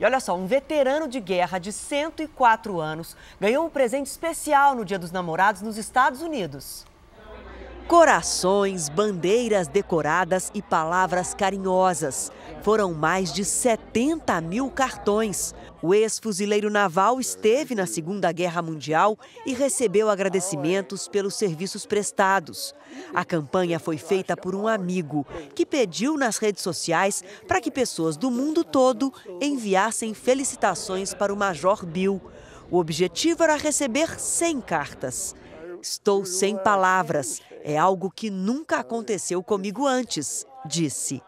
E olha só, um veterano de guerra de 104 anos ganhou um presente especial no Dia dos Namorados nos Estados Unidos. Corações, bandeiras decoradas e palavras carinhosas. Foram mais de 70 mil cartões. O ex-fuzileiro naval esteve na Segunda Guerra Mundial e recebeu agradecimentos pelos serviços prestados. A campanha foi feita por um amigo que pediu nas redes sociais para que pessoas do mundo todo enviassem felicitações para o Major Bill. O objetivo era receber 100 cartas. Estou sem palavras. É algo que nunca aconteceu comigo antes, disse.